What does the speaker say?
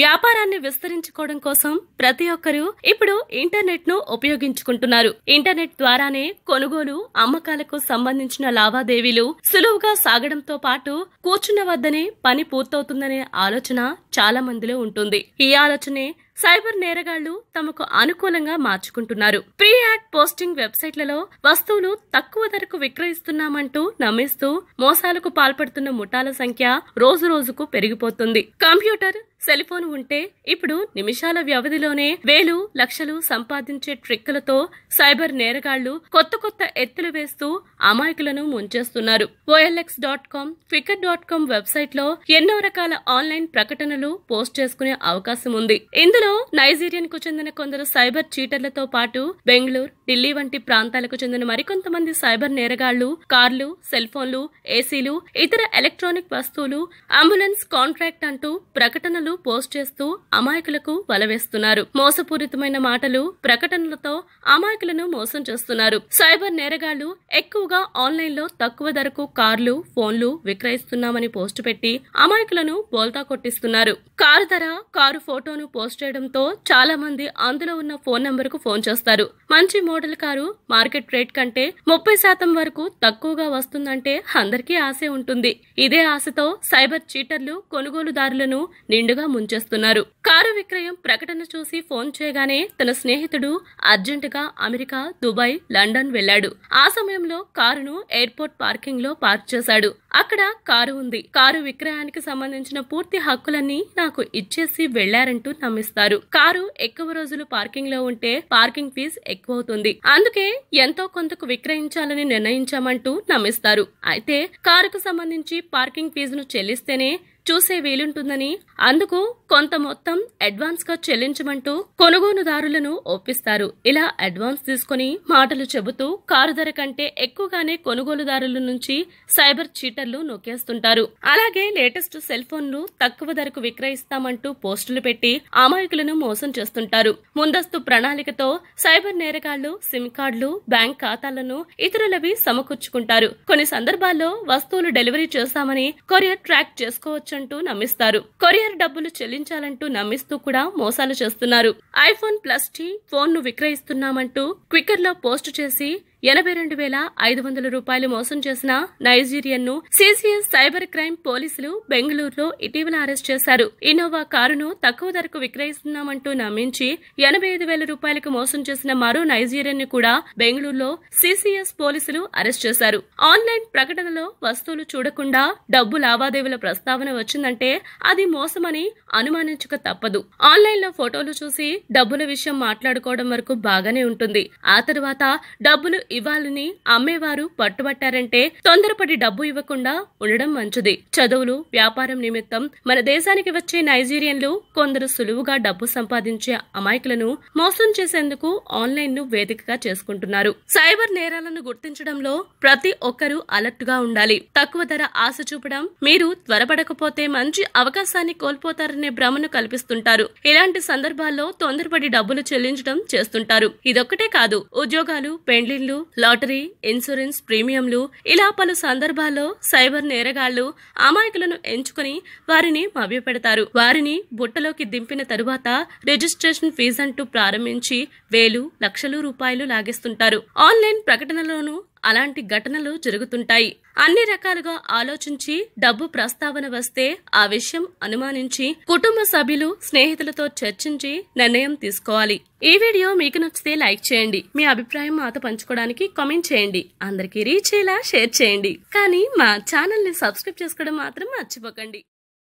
వ్యాపారాన్ని విస్తరించుకోవడం కోసం ప్రతి ఒక్కరూ ఇప్పుడు ఇంటర్నెట్ ను ఉపయోగించుకుంటున్నారు ఇంటర్నెట్ ద్వారానే కొనుగోలు అమ్మకాలకు సంబంధించిన లావాదేవీలు సులువుగా సాగడంతో పాటు కూర్చున్న వద్దనే పని పూర్తవుతుందనే ఆలోచన చాలా మందిలో ఉంటుంది ఈ ఆలోచనే సైబర్ నేరగాళ్లు తమకు అనుకూలంగా మార్చుకుంటున్నారు ప్రీ యాడ్ పోస్టింగ్ వెబ్సైట్లలో వస్తువులు తక్కువ ధరకు విక్రయిస్తున్నామంటూ నమ్మిస్తూ మోసాలకు పాల్పడుతున్న ముఠాల సంఖ్య రోజు రోజుకు పెరిగిపోతుంది కంప్యూటర్ సెలిఫోన్ ఉంటే ఇప్పుడు నిమిషాల వ్యవధిలోనే వేలు లక్షలు సంపాదించే ట్రిక్కులతో సైబర్ నేరగాళ్లు కొత్త కొత్త ఎత్తులు వేస్తూ అమాయకులను ముంచేస్తున్నారు ఓఎల్ఎక్స్ డాట్ కామ్ ఫికర్ డాట్ కామ్ వెబ్సైట్ లో ఎన్నో రకాల ఆన్లైన్ ప్రకటనలు పోస్ట్ చేసుకునే అవకాశం ఉంది ఇందులో నైజీరియన్ కు చెందిన కొందరు సైబర్ చీటర్లతో పాటు బెంగళూరు ఢిల్లీ వంటి ప్రాంతాలకు చెందిన మరికొంతమంది సైబర్ నేరగాళ్లు కార్లు సెల్ ఫోన్లు ఏసీలు ఇతర ఎలక్ట్రానిక్ వస్తువులు అంబులెన్స్ కాంట్రాక్ట్ అంటూ ప్రకటనలు ఫోటోలు పోస్ట్ చేస్తూ అమాయకులకు వలవేస్తున్నారు మోసపూరితమైన మాటలు ప్రకటనలతో అమాయకులను మోసం చేస్తున్నారు సైబర్ నేరగాళ్లు ఎక్కువగా ఆన్లైన్ లో తక్కువ ధరకు కార్లు ఫోన్లు విక్రయిస్తున్నామని పోస్టు పెట్టి అమాయకులను బోల్తా కొట్టిస్తున్నారు కారు ధర కారు ఫోటోను పోస్ట్ చేయడంతో చాలా మంది అందులో ఉన్న ఫోన్ నంబర్ కు ఫోన్ చేస్తారు మంచి మోడల్ కారు మార్కెట్ రేట్ కంటే ముప్పై శాతం వరకు తక్కువగా వస్తుందంటే అందరికీ ఆశ ఉంటుంది ఇదే ఆశతో సైబర్ చీటర్లు కొనుగోలుదారులను నిండుగా ఫుల్గా ముంచేస్తున్నారు కారు విక్రయం ప్రకటన చూసి ఫోన్ చేయగానే తన స్నేహితుడు అర్జెంటుగా అమెరికా దుబాయ్ లండన్ వెళ్లాడు ఆ సమయంలో కారును ఎయిర్పోర్ట్ పార్కింగ్ లో పార్క్ చేశాడు అక్కడ కారు ఉంది కారు విక్రయానికి సంబంధించిన పూర్తి హక్కులన్నీ నాకు ఇచ్చేసి వెళ్లారంటూ నమ్మిస్తారు కారు ఎక్కువ రోజులు పార్కింగ్ లో ఉంటే పార్కింగ్ ఫీజు ఎక్కువ అవుతుంది అందుకే ఎంతో కొంతకు విక్రయించాలని నిర్ణయించామంటూ నమ్మిస్తారు అయితే కారుకు సంబంధించి పార్కింగ్ ఫీజును చెల్లిస్తేనే చూసే వీలుంటుందని అందుకు కొంత మొత్తం అడ్వాన్స్ గా చెల్లించమంటూ కొనుగోలుదారులను ఒప్పిస్తారు ఇలా అడ్వాన్స్ తీసుకుని మాటలు చెబుతూ కారు ధర కంటే ఎక్కువగానే కొనుగోలుదారుల నుంచి సైబర్ చీటర్లు నొక్కేస్తుంటారు అలాగే లేటెస్ట్ సెల్ ఫోన్లు తక్కువ ధరకు విక్రయిస్తామంటూ పోస్టులు పెట్టి అమాయకులను మోసం చేస్తుంటారు ముందస్తు ప్రణాళికతో సైబర్ నేరగాళ్లు సిమ్ కార్డులు బ్యాంక్ ఖాతాలను ఇతరులవి సమకూర్చుకుంటారు కొన్ని సందర్భాల్లో వస్తువులు డెలివరీ చేస్తామని కొరియర్ ట్రాక్ చేసుకోవచ్చు అంటూ నమ్మిస్తారు కొరియర్ డబ్బులు చెల్లించాలంటూ నమ్మిస్తూ కూడా మోసాలు చేస్తున్నారు ఐఫోన్ ప్లస్ టీ ఫోన్ ను విక్రయిస్తున్నామంటూ ట్విట్టర్ లో పోస్ట్ చేసి ఎనభై రెండు వేల ఐదు వందల రూపాయలు మోసం చేసిన నైజీరియన్ను సీసీఎస్ సైబర్ క్రైమ్ పోలీసులు బెంగళూరులో ఇటీవల అరెస్ట్ చేశారు ఇన్నోవా కారును తక్కువ ధరకు విక్రయిస్తున్నామంటూ నమ్మించి ఎనభై ఐదు వేల రూపాయలకు మోసం చేసిన మరో నైజీరియన్ కూడా బెంగళూరులో సీసీఎస్ పోలీసులు అరెస్ట్ చేశారు ఆన్లైన్ ప్రకటనలో వస్తువులు చూడకుండా డబ్బు లావాదేవీల ప్రస్తావన వచ్చిందంటే అది మోసమని అనుమానించక తప్పదు ఆన్లైన్ లో ఫోటోలు చూసి డబ్బుల విషయం మాట్లాడుకోవడం వరకు బాగానే ఉంటుంది ఆ తర్వాత డబ్బులు ఇవ్వాలని అమ్మేవారు పట్టుబట్టారంటే తొందరపడి డబ్బు ఇవ్వకుండా ఉండడం మంచిది చదువులు వ్యాపారం నిమిత్తం మన దేశానికి వచ్చే నైజీరియన్లు కొందరు సులువుగా డబ్బు సంపాదించే అమాయకులను మోసం చేసేందుకు ఆన్లైన్ ను వేదికగా చేసుకుంటున్నారు సైబర్ నేరాలను గుర్తించడంలో ప్రతి ఒక్కరూ అలర్ట్ గా ఉండాలి తక్కువ ధర ఆశ చూపడం మీరు త్వరపడకపోతే మంచి అవకాశాన్ని కోల్పోతారనే భ్రమను కల్పిస్తుంటారు ఇలాంటి సందర్భాల్లో తొందరపడి డబ్బులు చెల్లించడం చేస్తుంటారు ఇదొక్కటే కాదు ఉద్యోగాలు పెండ్లిళ్లు లాటరీ ఇన్సూరెన్స్ ప్రీమియంలు ఇలా పలు సందర్భాల్లో సైబర్ నేరగాళ్లు అమాయకులను ఎంచుకుని వారిని మభ్యపెడతారు వారిని బుట్టలోకి దింపిన తరువాత రిజిస్ట్రేషన్ ఫీజు అంటూ ప్రారంభించి వేలు లక్షలు రూపాయలు లాగేస్తుంటారు ఆన్లైన్ ప్రకటనలోనూ అలాంటి ఘటనలు జరుగుతుంటాయి అన్ని రకాలుగా ఆలోచించి డబ్బు ప్రస్తావన వస్తే ఆ విషయం అనుమానించి కుటుంబ సభ్యులు స్నేహితులతో చర్చించి నిర్ణయం తీసుకోవాలి ఈ వీడియో మీకు నచ్చితే లైక్ చేయండి మీ అభిప్రాయం మాతో పంచుకోవడానికి కామెంట్ చేయండి అందరికీ రీచ్ అయ్యేలా షేర్ చేయండి కానీ మా ఛానల్ని సబ్స్క్రైబ్ చేసుకోవడం మాత్రం మర్చిపోకండి